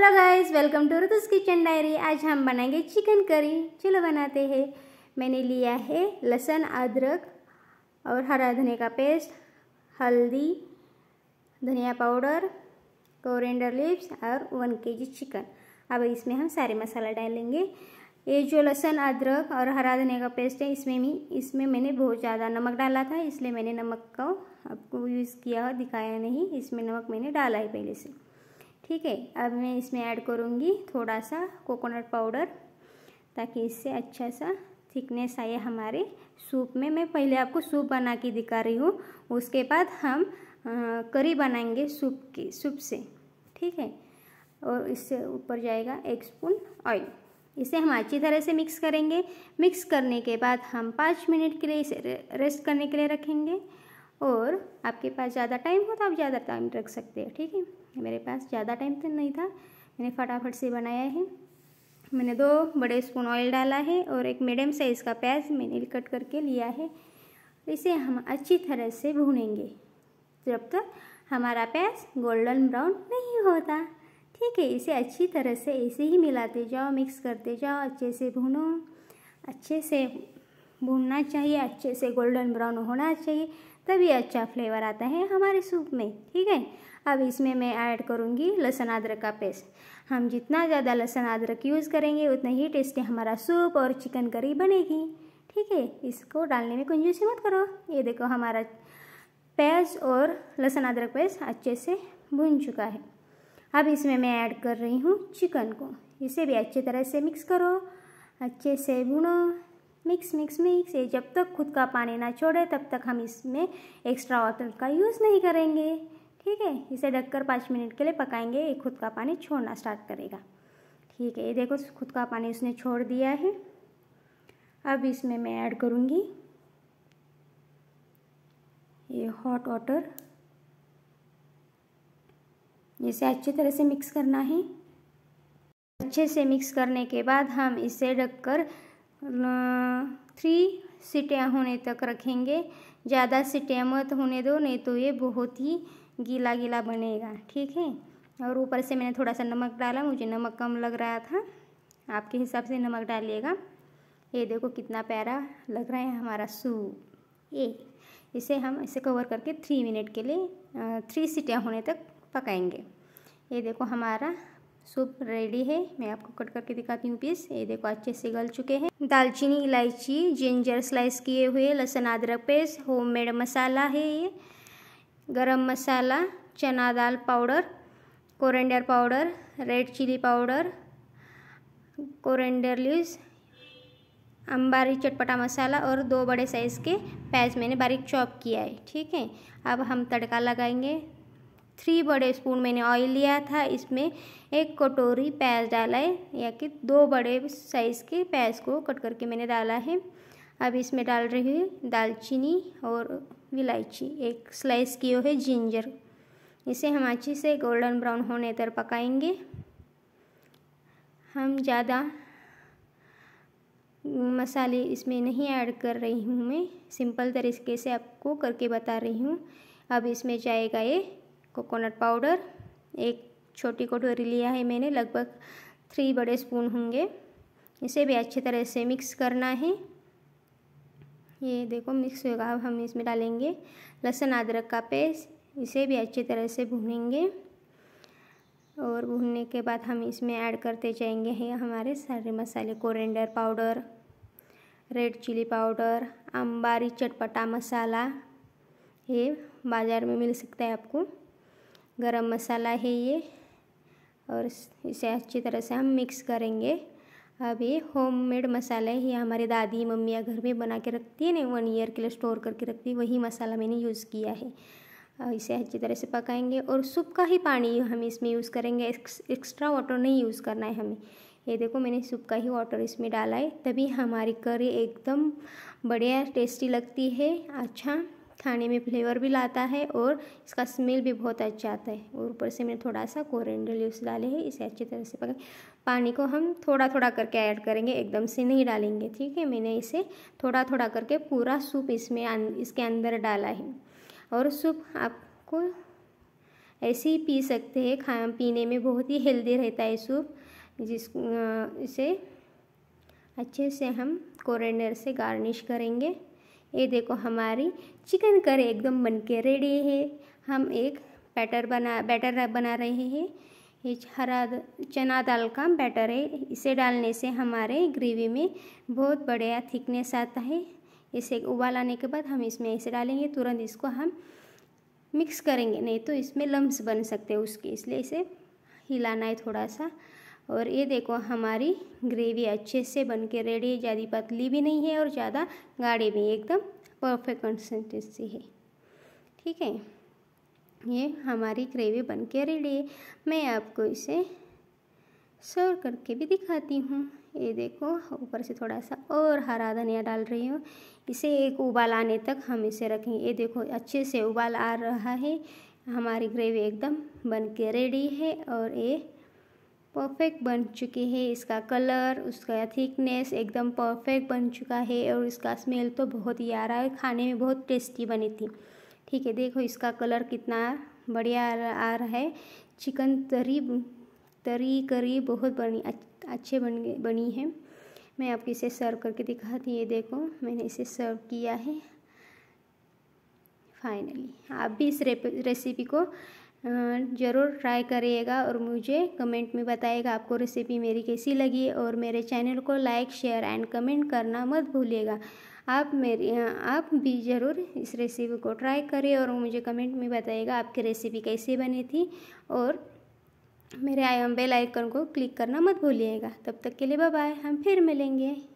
hello guys welcome to Rutu's kitchen diary आज हम बनाएंगे चिकन करी चलो बनाते हैं मैंने लिया है लहसुन अदरक और हरा धनिया का पेस्ट हल्दी धनिया पाउडर कोरिएंडर लिप्स और वन के जी चिकन अब इसमें हम सारे मसाला डालेंगे ये जो लहसुन अदरक और हरा धनिया का पेस्ट है इसमें भी इसमें मैंने बहुत ज़्यादा नमक डाला था इसलिए मैंने नमक को आपको यूज़ किया दिखाया नहीं इसमें नमक मैंने डाला है पहले से ठीक है अब मैं इसमें ऐड करूँगी थोड़ा सा कोकोनट पाउडर ताकि इससे अच्छा सा थिकनेस आए हमारे सूप में मैं पहले आपको सूप बना के दिखा रही हूँ उसके बाद हम करी बनाएंगे सूप की सूप से ठीक है और इससे ऊपर जाएगा एक स्पून ऑयल इसे हम अच्छी तरह से मिक्स करेंगे मिक्स करने के बाद हम पाँच मिनट के लिए इसे रेस्ट करने के लिए रखेंगे और आपके पास ज़्यादा टाइम हो तो आप ज़्यादा टाइम रख सकते हैं ठीक है मेरे पास ज़्यादा टाइम तो नहीं था मैंने फटाफट से बनाया है मैंने दो बड़े स्पून ऑयल डाला है और एक मीडियम साइज़ का प्याज मैंने कट करके लिया है इसे हम अच्छी तरह से भूनेंगे जब तक हमारा प्याज गोल्डन ब्राउन नहीं होता ठीक है इसे अच्छी तरह से ऐसे ही मिलाते जाओ मिक्स करते जाओ अच्छे से भूनो अच्छे से भूनना चाहिए अच्छे से गोल्डन ब्राउन होना चाहिए तभी अच्छा फ्लेवर आता है हमारे सूप में ठीक है अब इसमें मैं ऐड करूँगी लहसुन अदरक का पेस्ट हम जितना ज़्यादा लहसुन अदरक यूज़ करेंगे उतना ही टेस्टी हमारा सूप और चिकन करी बनेगी ठीक है इसको डालने में कंजूसी मत करो ये देखो हमारा प्याज और लहसुन अदरक पेस्ट अच्छे से भुन चुका है अब इसमें मैं ऐड कर रही हूँ चिकन को इसे भी अच्छी तरह से मिक्स करो अच्छे से भुनो मिक्स मिक्स मिक्स ये जब तक खुद का पानी ना छोड़े तब तक हम इसमें एक्स्ट्रा वाटर का यूज़ नहीं करेंगे ठीक है इसे ढककर पाँच मिनट के लिए पकाएंगे ये खुद का पानी छोड़ना स्टार्ट करेगा ठीक है ये देखो खुद का पानी उसने छोड़ दिया है अब इसमें मैं ऐड करूँगी ये हॉट वाटर इसे अच्छी तरह से मिक्स करना है अच्छे से मिक्स करने के बाद हम इसे ढककर थ्री सीटें होने तक रखेंगे ज़्यादा सीटें मत होने दो नहीं तो ये बहुत ही गीला गीला बनेगा ठीक है और ऊपर से मैंने थोड़ा सा नमक डाला मुझे नमक कम लग रहा था आपके हिसाब से नमक डालिएगा ये देखो कितना प्यारा लग रहा है हमारा सूप ये इसे हम इसे कवर करके थ्री मिनट के लिए थ्री सीटियाँ होने तक पकाएंगे ये देखो हमारा सूप रेडी है मैं आपको कट करके दिखाती हूँ पीस ये देखो अच्छे से गल चुके हैं दालचीनी इलायची जिंजर स्लाइस किए हुए लहसुन अदरक पेस्ट होममेड मसाला है ये गरम मसाला चना दाल powder coriander powder red chili powder coriander leaves Ambari चटपटा मसाला और दो बड़े साइज़ के प्याज मैंने बारीक चॉप किया है ठीक है अब हम तड़का लगाएंगे थ्री बड़े स्पून मैंने ऑयल लिया था इसमें एक कटोरी प्याज डाला है या कि दो बड़े साइज़ के प्याज को कट करके मैंने डाला है अब इसमें डाल रही हूँ दालचीनी और इलायची एक स्लाइस किए हुए जिंजर इसे हम अच्छे से गोल्डन ब्राउन होने तक पकाएंगे हम ज़्यादा मसाले इसमें नहीं ऐड कर रही हूँ मैं सिंपल तरीके से आपको करके बता रही हूँ अब इसमें जाएगा ये कोकोनट पाउडर एक छोटी कटोरी लिया है मैंने लगभग थ्री बड़े स्पून होंगे इसे भी अच्छी तरह से मिक्स करना है ये देखो मिक्स होगा अब हम इसमें डालेंगे लहसुन अदरक का पेस्ट इसे भी अच्छी तरह से भूनेंगे और भूनने के बाद हम इसमें ऐड करते जाएंगे है हमारे सारे मसाले coriander powder red chili powder Ambari चटपटा मसाला ये बाज़ार में मिल सकता है आपको गरम मसाला है ये और इसे अच्छी तरह से हम मिक्स करेंगे अब ये मेड मसाला ही हमारे दादी मम्मियाँ घर में बना के रखती है ना वन ईयर के लिए स्टोर करके रखती है वही मसाला मैंने यूज़ किया है इसे अच्छी तरह से पकाएंगे और सूप का ही पानी हम इसमें यूज़ करेंगे एक्स्ट्रा वाटर नहीं यूज़ करना है हमें ये देखो मैंने सूप का ही वाटर इसमें डाला है तभी हमारी करी एकदम बढ़िया टेस्टी लगती है अच्छा खाने में फ्लेवर भी लाता है और इसका स्मेल भी बहुत अच्छा आता है और ऊपर से मैंने थोड़ा सा कोरेंडर लीव्स डाले हैं इसे अच्छी तरह से पका पानी को हम थोड़ा थोड़ा करके ऐड करेंगे एकदम से नहीं डालेंगे ठीक है मैंने इसे थोड़ा थोड़ा करके पूरा सूप इसमें अं- इसके अंदर डाला है और सूप आपको ऐसे ही पी सकते हैं खा पीने में बहुत ही हेल्दी रहता है सूप जिस इसे अच्छे से हम कोरेंडर से गार्निश करेंगे ये देखो हमारी चिकन करी एकदम बन के रेडी है हम एक बैटर बना बैटर बना रहे हैं ये हरा चना दाल का बैटर है इसे डालने से हमारे ग्रेवी में बहुत बढ़िया थिकनेस आता है इसे उबाल आने के बाद हम इसमें ऐसे डालेंगे तुरंत इसको हम मिक्स करेंगे नहीं तो इसमें लम्स बन सकते हैं उसके इसलिए इसे हिलाना है थोड़ा सा और ये देखो हमारी ग्रेवी अच्छे से बन के रेडी है ज़्यादा पतली भी नहीं है और ज़्यादा गाढ़ी भी एकदम परफेक्ट कंसिस्टेंसी है ठीक है ये हमारी ग्रेवी बन के रेडी है मैं आपको इसे सर्व करके भी दिखाती हूँ ये देखो ऊपर से थोड़ा सा और हरा धनिया डाल रही हूँ इसे एक उबाल आने तक हम इसे रखेंगे ये देखो अच्छे से उबाल आ रहा है हमारी ग्रेवी एकदम बन के रेडी है और ये परफेक्ट बन चुकी है इसका कलर उसका थिकनेस एकदम परफेक्ट बन चुका है और इसका स्मेल तो बहुत ही आ रहा है खाने में बहुत टेस्टी बनी थी ठीक है देखो इसका कलर कितना बढ़िया आ रहा है चिकन तरी तरी करी बहुत बनी अच्छे बन बनी है मैं आपको इसे सर्व करके दिखाती ये देखो मैंने इसे सर्व किया है फाइनली आप भी इस रेसिपी को ज़रूर ट्राई करिएगा और मुझे कमेंट में बताइएगा आपको रेसिपी मेरी कैसी लगी और मेरे चैनल को लाइक शेयर एंड कमेंट करना मत भूलिएगा आप मेरी आप भी ज़रूर इस रेसिपी को ट्राई करें और मुझे कमेंट में बताइएगा आपकी रेसिपी कैसी बनी थी और मेरे बेल आइकन को क्लिक करना मत भूलिएगा तब तक के लिए बाय हम फिर मिलेंगे